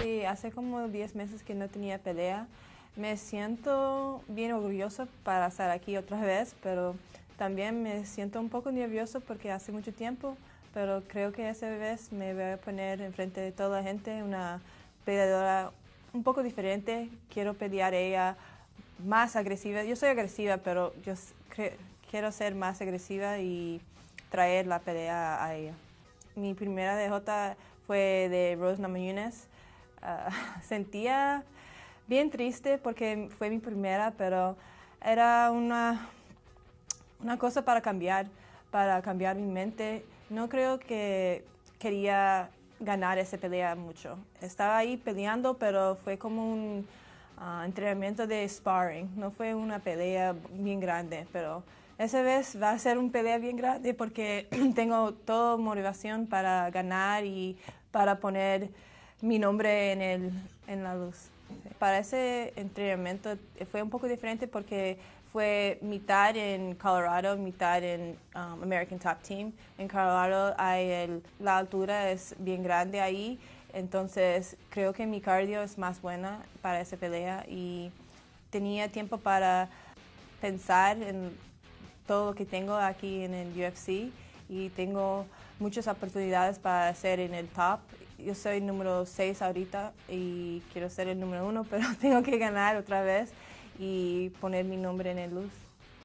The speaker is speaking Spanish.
Sí, hace como 10 meses que no tenía pelea. Me siento bien orgullosa para estar aquí otra vez, pero también me siento un poco nervioso porque hace mucho tiempo, pero creo que esa vez me voy a poner enfrente de toda la gente una peleadora un poco diferente. Quiero pelear ella más agresiva. Yo soy agresiva, pero yo quiero ser más agresiva y traer la pelea a ella mi primera DJ fue de Rose Namajunas. Ah, sentía bien triste porque fue mi primera, pero era una, una cosa para cambiar, para cambiar mi mente. No creo que quería ganar esa pelea mucho. Estaba ahí peleando, pero fue como un ah, entrenamiento de sparring. No fue una pelea bien grande, pero esa vez va a ser un pelea bien grande porque tengo toda motivación para ganar y para poner mi nombre en, el, en la luz. Para ese entrenamiento fue un poco diferente porque fue mitad en Colorado, mitad en um, American Top Team. En Colorado hay la altura es bien grande ahí, entonces creo que mi cardio es más buena para esa pelea y tenía tiempo para pensar en todo lo que tengo aquí en el UFC y tengo muchas oportunidades para ser en el top. Yo soy número 6 ahorita y quiero ser el número 1, pero tengo que ganar otra vez y poner mi nombre en el luz.